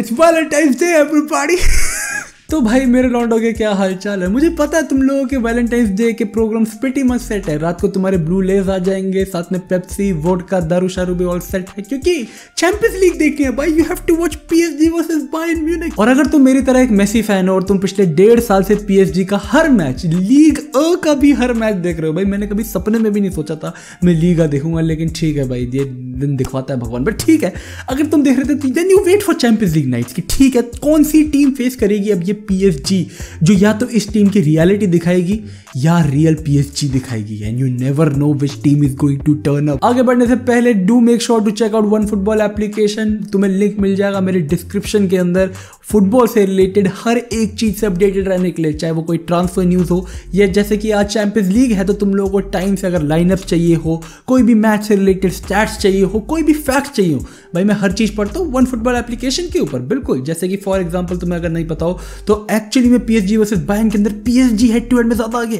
It's Valentine's Day, everybody! तो भाई मेरे लॉन्डो के क्या हालचाल है मुझे पता है तुम लोगों के वैलेंटाइंस डे के प्रोग्राम पेटी मस्त सेट है रात को तुम्हारे ब्लू लेज आ जाएंगे साथ में पेप्सी वोट का दारू शारू भी ऑल सेट है क्योंकि चैंपियंस लीग देखनी है भाई you have to watch PSG versus Bayern Munich और अगर तुम मेरी तरह एक मेसी फैन हो और तुम पिछले डेढ़ साल से पीएसजी का हर मैच लीग अ का भी हर मैच देख रहे हो भाई मैंने कभी सपने में भी नहीं सोचा था मैं लीग देखूंगा लेकिन ठीक है भाई ये दिन दिखवाता है भगवान बट ठीक है अगर तुम देख रहे थे then you wait for champions league nights की ठीक है कौन सी टीम फेस करेगी अब ये पी जो या तो इस टीम की रियलिटी दिखाएगी या रियल पीएसजी दिखाएगी and you never know which team is going to turn up आगे बढ़ने से पहले do make sure to check out one football application तुम्हें लिंक मिल जाएगा मेरे डिस्क्रिप्शन के अंदर फुटबॉल से रिलेटेड हर एक चीज से अपडेटेड रहने के लिए चाहे वो कोई ट्रांसफर न्यूज हो या जैसे कि आज चैंपियंस लीग है तो तुम लोगों को टाइम से अगर लाइनअप चाहिए हो कोई भी मैच से रिलेटेड स्टैट्स चाहिए हो कोई भी फैक्ट चाहिए हो भाई मैं हर चीज पढ़ता हूँ वन फुटबॉल एप्लीकेशन के ऊपर बिल्कुल जैसे कि फॉर एग्जाम्पल तुम्हें अगर नहीं पता हो तो एक्चुअली में P H G versus Bayern के अंदर P H G head to head में ज्यादा आगे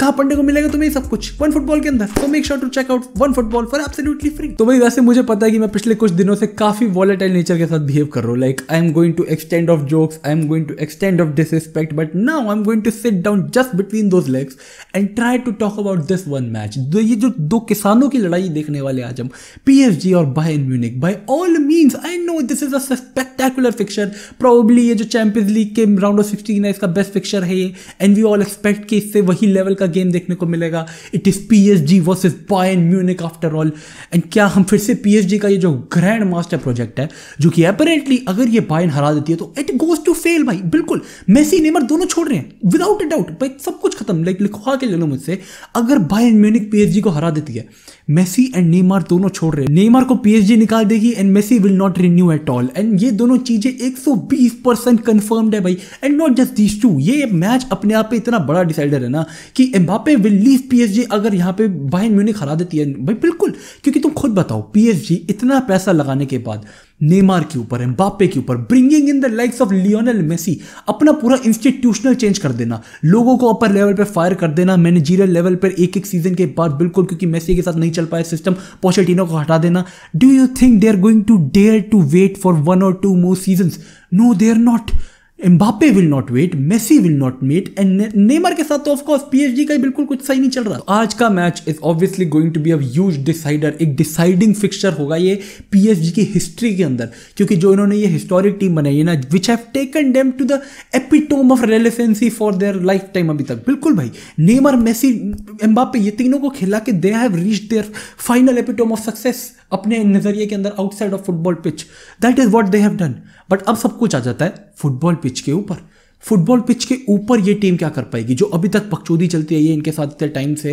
कहा पढ़ने को मिलेगा तुम्हें सब कुछ वन फुटबॉल के अंदर तो make sure to check out one football for absolutely free तो भाई वैसे मुझे पता है कि मैं पिछले कुछ दिनों से काफी वॉलेटाइल नेचर के साथ बिहेव कर रहा हूँ like I am going to extend of jokes I am going to extend of disrespect but now I am going to sit down just between those legs and try to talk about this one match ये जो दो किसानों की लड़ाई देखने वाले आज हम पी और बाय Munich by all means I know this is a spectacular fixture ये जो चैंपियंस लीग के राउंड ऑफ सिक्सटीन है इसका बेस्ट फिक्चर है एंड वी ऑल एक्सपेक्ट कि इससे वही लेवल का का गेम देखने को मिलेगा it is P H G versus is Bayern Munich after all and क्या हम फिर से पी एच जी का ये जो ग्रैंड मास्टर प्रोजेक्ट है जो कि अपेरेंटली अगर ये बायन हरा देती है तो इट गोज टू फेल भाई बिल्कुल मेसी नेमर दोनों छोड़ रहे हैं विदाउट ए डाउट भाई सब कुछ खत्म लाइक लिखवा के ले लो मुझसे अगर Bayern Munich P H G को हरा देती है मेसी एंड नेमार दोनों छोड़ रहे हैं नेमार को पीएचडी निकाल देगी and Messi will not renew at all and ये दोनों चीज़ें 120 परसेंट कंफर्म्ड है भाई and not just these two ये मैच अपने आप पे इतना बड़ा डिसाइडर है ना कि एम्बापे विल लीव पीएसजी अगर यहाँ पे बाइन म्यूनिक हरा देती है भाई बिल्कुल क्योंकि तुम खुद बताओ पीएसजी इतना पैसा लगाने के बाद नेमार के ऊपर एम्बापे के ऊपर bringing in the likes of Lionel Messi अपना पूरा इंस्टीट्यूशनल चेंज कर देना लोगों को अपर लेवल पर फायर कर देना मैनेजीरियल लेवल पर एक एक सीजन के बाद बिल्कुल क्योंकि मेसी के साथ नहीं चल पाया सिस्टम पॉचेटिनो को हटा देना do you think they are going to dare to wait for one और two more season no they are not Mbappe will not wait Messi will not wait and Neymar के साथ तो ऑफकोर्स पीएचडी का बिल्कुल कुछ सही नहीं चल रहा तो आज का match is obviously going to be a huge decider एक डिसाइडिंग फिक्सचर होगा ये पीएचडी की हिस्ट्री के अंदर क्योंकि जो इन्होंने ये हिस्टोरिक टीम बनाई है ना which have taken them to the epitome of resiliency for their lifetime अभी तक बिल्कुल भाई नेमर मेसी एम्बापे ये तीनों को खिला के they have reach their final epitome of success अपने नजरिए के अंदर outside of football pitch that is what they have done but अब सब कुछ आ जाता है फुटबॉल पिच पिच के ऊपर फुटबॉल पिच के ऊपर ये टीम क्या कर पाएगी जो अभी तक पकचौदी चलती है इनके साथ इतने टाइम से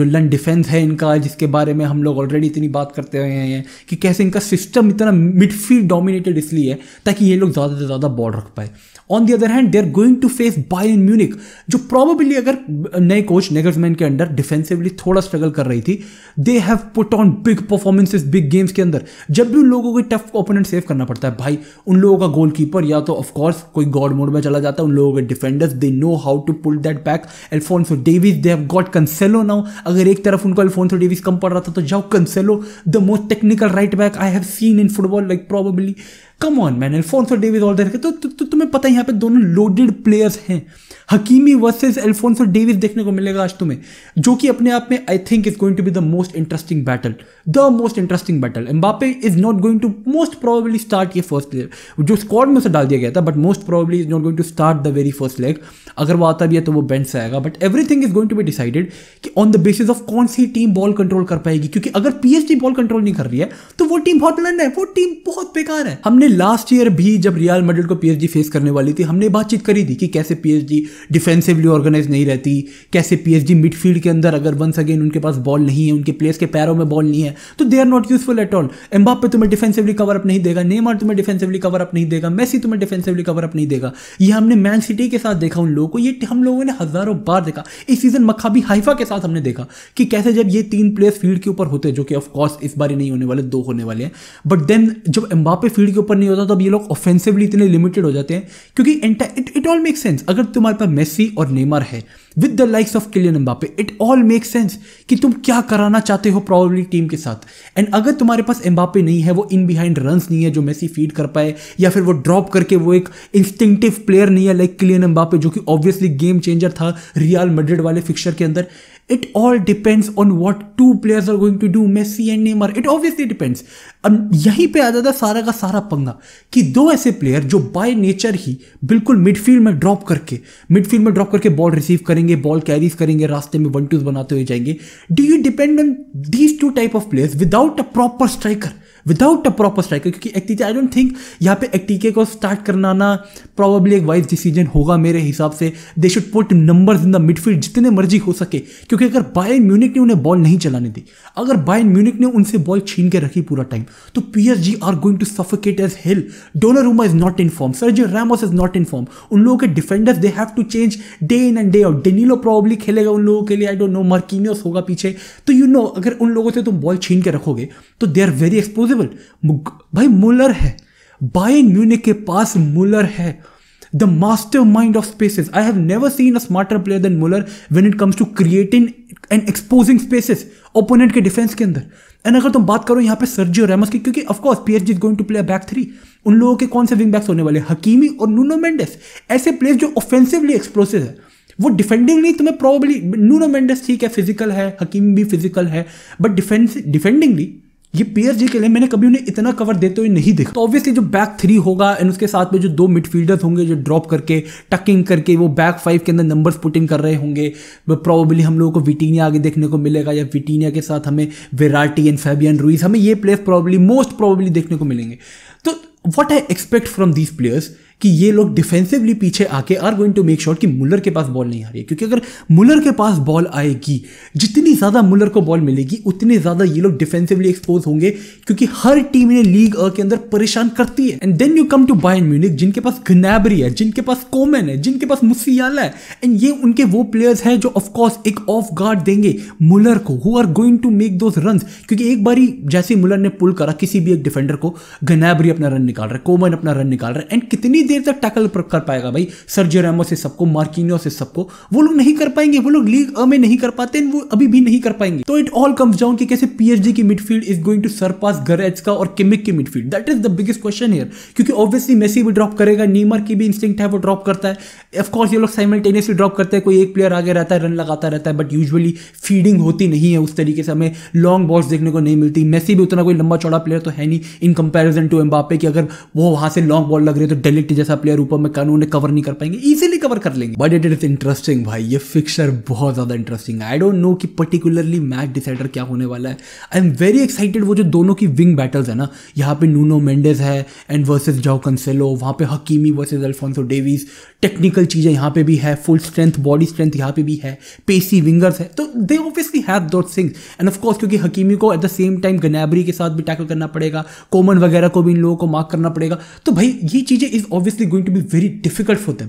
जो लन डिफेंस है इनका जिसके बारे में हम लोग ऑलरेडी इतनी बात करते हुए हैं कि कैसे इनका सिस्टम इतना मिडफील्ड डोमिनेटेड इसलिए है ताकि ये लोग ज़्यादा से ज़्यादा बॉल रख पाए on the other hand they are going to face in Munich जो प्रॉबेबली अगर नए कोच नेगर्समैन के अंडर डिफेंसिवली थोड़ा स्ट्रगल कर रही थी they have put on big performances big games के अंदर जब भी उन लोगों को टफ ओपोनेंट सेव करना पड़ता है भाई उन लोगों का गोलकीपर या तो ऑफकोर्स कोई गॉड मोड में चला जाता है उन लोगों के defenders they know how to pull that back Alphonso Davies they have got Cancelo now अगर एक तरफ उनको और डेविस कम पड़ रहा था तो जाओ Cancelo the most technical right back I have seen in football like probably come on man Alphonso Davies all that तो, तुम्हें पता है यहाँ पे दोनों लोडेड प्लेयर्स हैं हकीमी वर्सेस एल्फोंसो डेविस देखने को मिलेगा आज तुम्हें जो कि अपने आप में I think is going to be the most interesting battle the most interesting battle Mbappe is not going to most probably start ये फर्स्ट लेग जो स्क्वाड में उसे डाल दिया गया था but most probably is not going to start the very first leg अगर वो आता भी है तो वो बेंच से आएगा but everything is going to be decided कि ऑन द बेसिस ऑफ कौन सी टीम बॉल कंट्रोल कर पाएगी क्योंकि अगर पीएचडी बॉल कंट्रोल नहीं कर रही है तो वो टीम बहुत लंड है वो टीम बहुत बेकार है हमने हमने लास्ट ईयर भी जब रियल मेडल को पीएसजी फेस करने वाली थी हमने बातचीत करी थी कि कैसे पीएसजी डिफेंसिवली ऑर्गेनाइज नहीं रहती कैसे पीएसजी मिडफील्ड के अंदर अगर वंस अगेन उनके पास बॉल नहीं है उनके प्लेयर्स के पैरों में बॉल नहीं है तो they are not useful at all Mbappe पे तुम्हें डिफेंसिवली कवर अप नहीं देगा नेमार तुम्हें डिफेंसिवली कवर अप नहीं देगा मैसी तुम्हें डिफेंसिवली कवर अप नहीं देगा ये हमने मैन सिटी के साथ देखा उन लोगों को ये हम लोगों ने हजारों बार देखा इस सीजन भी हाइफा के साथ हमने देखा कि कैसे जब ये तीन प्लेयर्स फील्ड के ऊपर होते जो कि ऑफकोर्स इस बार नहीं होने वाले दो होने वाले हैं बट देन जब एम्बापे फील्ड के ऊपर ऊपर नहीं होता तो अब ये लोग ऑफेंसिवली इतने लिमिटेड हो जाते हैं क्योंकि it it all make sense अगर तुम्हारे पास मेसी और नेमर है with the likes of Kylian Mbappe it all make sense कि तुम क्या कराना चाहते हो प्रॉबली टीम के साथ एंड अगर तुम्हारे पास एम्बापे नहीं है वो इन बिहाइंड रन्स नहीं है जो मेसी फीड कर पाए या फिर वो ड्रॉप करके वो एक इंस्टिंक्टिव प्लेयर नहीं है लाइक किलियन एम्बापे जो कि ऑब्वियसली गेम चेंजर था रियल मेड्रिड वाले फिक्चर के अंदर It all depends on what two players are going to do, Messi and Neymar. It obviously depends. अब यहीं पे आ जाता है सारा का सारा पंगा कि दो ऐसे प्लेयर जो बाय नेचर ही बिल्कुल मिडफील्ड में ड्रॉप करके मिडफील्ड में ड्रॉप करके बॉल रिसीव करेंगे बॉल कैरीज करेंगे रास्ते में वन टूज बनाते हुए जाएंगे do you depend on these two type of players without a proper striker without a proper striker क्योंकि एक्टीके आई डोंट थिंक यहाँ पे एक्टीके को स्टार्ट करना ना प्रॉबली एक वाइज डिसीजन होगा मेरे हिसाब से they should put number in the midfield जितने मर्जी हो सके क्योंकि अगर बायन म्यूनिक ने उन्हें बॉल नहीं चलाने दी अगर बायन म्यूनिक ने उनसे बॉल छीन के रखी पूरा टाइम तो P S G are going to suffocate एज हिल Donnarumma is not in form Sergio Ramos is not in form उन लोगों के defenders they have to change day in and day out Danilo probably खेलेगा उन लोगों के लिए आई डोंट नो मार्किनियस होगा पीछे तो यू you नो know, अगर उन लोगों से तुम बॉल छीन के रखोगे तो they are very expose unbelievable भाई मुलर है बायन म्यूनिक के पास मुलर है the mastermind of spaces I have never seen a smarter player than Muller when it comes to creating and exposing spaces opponent के defence के अंदर and अगर तुम बात करो यहाँ पे सर्जियो रेमस की क्योंकि of course P H G is going to play back three उन लोगों के कौन से विंग बैक्स होने वाले हकीमी और नूनो मेंडेस ऐसे प्लेयर जो ऑफेंसिवली एक्सप्लोसिव है वो डिफेंडिंगली तुम्हें प्रॉबली नूनो मेंडेस ठीक है फिजिकल है हकीमी भी फिजिकल है बट डिफेंस डिफेंडिंगली ये पीएसजी के लिए मैंने कभी उन्हें इतना कवर देते हुए नहीं देखा तो ऑब्वियसली जो बैक थ्री होगा एंड उसके साथ में जो दो मिडफील्डर्स होंगे जो ड्रॉप करके टकिंग करके वो बैक फाइव के अंदर नंबर्स पुट इन कर रहे होंगे प्रॉबली हम लोगों को विटीनिया आगे देखने को मिलेगा या विटीनिया के साथ हमें वेराटी एंड फैबियन रूइस हमें ये प्लेयर्स प्रॉबली मोस्ट प्रॉबली देखने को मिलेंगे तो what I expect from these players कि ये लोग डिफेंसिवली पीछे आके are going to make sure कि मुलर के पास बॉल नहीं आ रही है क्योंकि अगर मुलर के पास बॉल आएगी जितनी ज़्यादा मुलर को बॉल मिलेगी उतने ज़्यादा ये लोग डिफेंसिवली एक्सपोज होंगे क्योंकि हर टीम ने लीग अ के अंदर परेशान करती है and then you come to बाय म्यूनिक जिनके पास गनैबरी है जिनके पास कोमेन है जिनके पास मुसियाला है एंड ये उनके वो प्लेयर्स हैं जो ऑफकोर्स एक ऑफ गार्ड देंगे मुलर को who are going to make those run क्योंकि एक बारी जैसे मुलर ने पुल करा किसी भी एक डिफेंडर को गनैबरी अपना रन निकाल रहा है कोमन अपना रन निकाल रहा है एंड कितनी कितनी देर तक टैकल कर पाएगा भाई सर्जियो रैमो से सबको मार्किनियो से सबको वो लोग नहीं कर पाएंगे वो लोग लीग अ में नहीं कर पाते वो अभी भी नहीं कर पाएंगे तो इट ऑल कम्स डाउन कि कैसे पीएचडी की midfield is going to surpass Goretzka का और किमिक की midfield that is the biggest question here क्योंकि ऑब्वियसली मेसी भी ड्रॉप करेगा नीमर की भी इंस्टिंग है वो ड्रॉप करता है ऑफकोर्स ये लोग साइमल्टेनियसली ड्रॉप करते हैं कोई एक प्लेयर आगे रहता है रन लगाता रहता है बट यूजली फीडिंग होती नहीं है उस तरीके से हमें लॉन्ग बॉल्स देखने को नहीं मिलती मेसी भी उतना कोई लंबा चौड़ा प्लेयर तो है नहीं इन कंपेरिजन टू एम्बापे कि अगर वो वहां से लॉन्ग बॉल लग रही है तो डेलिट मोटी जैसा प्लेयर ऊपर में कानून ने कवर नहीं कर पाएंगे इजिली कवर कर लेंगे बट इट इज इंटरेस्टिंग भाई ये फिक्सर बहुत ज्यादा इंटरेस्टिंग है आई डोंट नो कि पर्टिकुलरली मैच डिसाइडर क्या होने वाला है आई एम वेरी एक्साइटेड वो जो दोनों की विंग बैटल्स है ना यहाँ पे नूनो मेंडेज है एंड वर्सेज जाओ कंसेलो वहाँ पे Hakimi versus Alphonso Davies technical चीज़ें यहाँ पे भी है फुल स्ट्रेंथ बॉडी स्ट्रेंथ यहाँ पे भी है पेसी विंगर्स है तो they obviously have those things and of course क्योंकि हकीमी को at the same time Gnabry के साथ भी टैकल करना पड़ेगा कॉमन वगैरह को भी इन लोगों को मार्क करना पड़ेगा तो भाई ये चीज़ें is obviously going to be very difficult for them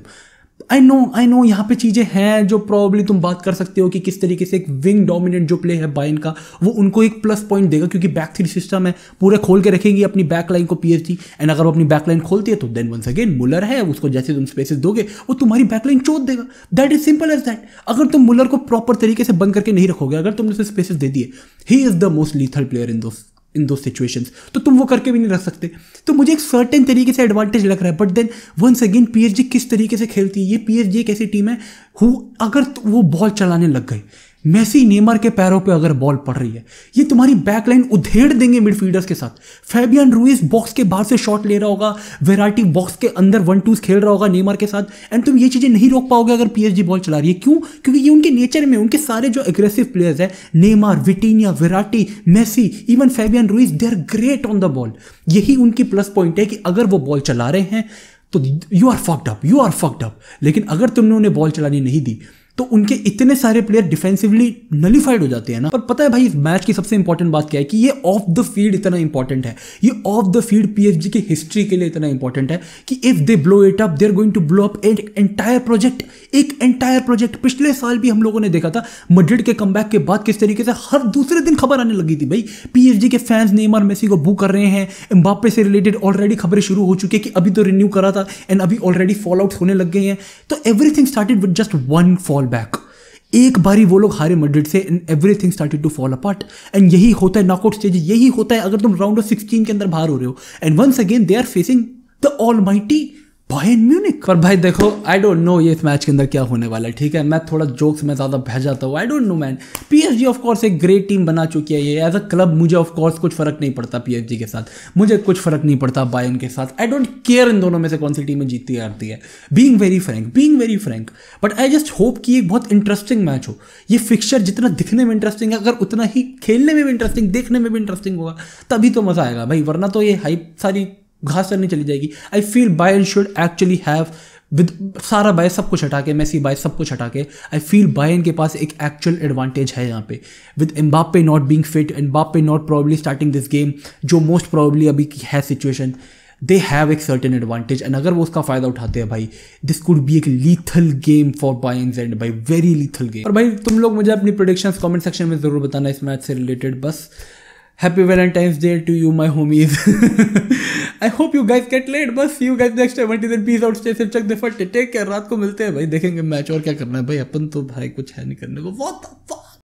I know I know यहाँ पे चीज़ें हैं जो प्रॉब्ली तुम बात कर सकते हो कि किस तरीके से एक विंग डोमिनेंट जो प्ले है बाइन का वो उनको एक प्लस पॉइंट देगा क्योंकि बैक थ्री सिस्टम है पूरे खोल के रखेगी अपनी बैक लाइन को थी एंड अगर वो अपनी बैक लाइन खोलती है तो देन वंस अगेन मुलर है उसको जैसे तुम स्पेसिस दोगे वो तुम्हारी बैक लाइन चोट देगा that is simple as that अगर तुम मुलर को प्रॉपर तरीके से बंद करके नहीं रखोगे अगर तुमने उसे स्पेसिस दे दिए he is the most lethal player in दोस्त इन दो सिचुएशंस तो तुम वो करके भी नहीं रख सकते तो मुझे एक सर्टेन तरीके से एडवांटेज लग रहा है but then once again P किस तरीके से खेलती है ये पी एक ऐसी टीम है हु अगर तो वो बॉल चलाने लग गई मेसी नेमर के पैरों पे अगर बॉल पड़ रही है ये तुम्हारी बैकलाइन उधेड़ देंगे मिडफील्डर्स के साथ फैबियन रूइस बॉक्स के बाहर से शॉट ले रहा होगा वेराइटी बॉक्स के अंदर वन टूज खेल रहा होगा नेमर के साथ एंड तुम ये चीज़ें नहीं रोक पाओगे अगर पीएसजी बॉल चला रही है क्यों क्योंकि ये उनके नेचर में उनके सारे जो एग्रेसिव प्लेयर्स हैं Neymar Vitinha Verratti Messi even Fabian Ruiz they are great on the ball यही उनकी प्लस पॉइंट है कि अगर वो बॉल चला रहे हैं तो you are fucked up you are fucked up लेकिन अगर तुमने उन्हें बॉल चलानी नहीं दी तो उनके इतने सारे प्लेयर डिफेंसिवली नलीफाइड हो जाते हैं ना पर पता है भाई इस मैच की सबसे इंपॉर्टेंट बात क्या है कि ये ऑफ द फील्ड इतना इंपॉर्टेंट है ये ऑफ द फील्ड पीएचजी की हिस्ट्री के लिए इतना इंपॉर्टेंट है कि if they blow it up they're going to blow up at entire project एक एंटायर प्रोजेक्ट पिछले साल भी हम लोगों ने देखा था मड्रिड के कम के बाद किस तरीके से हर दूसरे दिन खबर आने लगी थी भाई पीएचडी के फैंस नेमार मेसी को बू कर रहे हैं एम्बापे से रिलेटेड ऑलरेडी खबरें शुरू हो चुकी है कि अभी तो रिन्यू करा था एंड अभी ऑलरेडी फॉल आउट होने लग गए हैं तो everything started with just one fall fall back एक बारी वो लोग हारे मड्रिड से in everything started to fall apart and यही होता है नॉकआउट स्टेज यही होता है अगर तुम राउंड ऑफ सिक्सटीन के अंदर बाहर हो रहे हो and once again they are facing the almighty Bayern Munich पर भाई देखो आई डोंट नो ये इस मैच के अंदर क्या होने वाला है ठीक है मैं थोड़ा जोक्स में ज़्यादा बह जाता हूँ I don't know man H of of course एक ग्रेट टीम बना चुकी है ये एज अ क्लब मुझे ऑफकोर्स कुछ फर्क नहीं पड़ता पी एच पीएसजी के साथ मुझे कुछ फर्क नहीं पड़ता बायन के साथ आई डोंट केयर इन दोनों में से कौन सी टीमें जीतती हारती है being very frank being very frank but I just hope कि एक बहुत इंटरेस्टिंग मैच हो ये फिक्चर जितना दिखने में इंटरेस्टिंग है अगर उतना ही खेलने में भी इंटरेस्टिंग देखने में भी इंटरेस्टिंग होगा तभी तो मज़ा आएगा भाई वरना तो ये हाइप सारी घास चरनी तो चली जाएगी आई फील बाय एंड शुड एक्चुअली हैव विद सारा बाय सब कुछ हटा के मैसी बाय सब कुछ हटा के आई फील बायन के पास एक एक्चुअल एडवांटेज है यहाँ पे with Mbappe not being fit Mbappe not probably starting this game जो मोस्ट प्रॉबली अभी की है सिचुएशन दे हैव एक सर्टन एडवांटेज एंड अगर वो उसका फायदा उठाते हैं भाई दिस कुड बी एक लीथल गेम फॉर बाइंस एंड भाई वेरी लीथल गेम और भाई तुम लोग मुझे अपनी प्रोडिक्शन कॉमेंट सेक्शन में जरूर बताना इस मैच से रिलेटेड बस happy Valentine's day to you my homies I hope you guys get laid बस you guys next time until peace out stay safe चक दे फट टेक केयर रात को मिलते हैं भाई देखेंगे मैच और क्या करना है भाई अपन तो भाई कुछ है नहीं करने को बहुत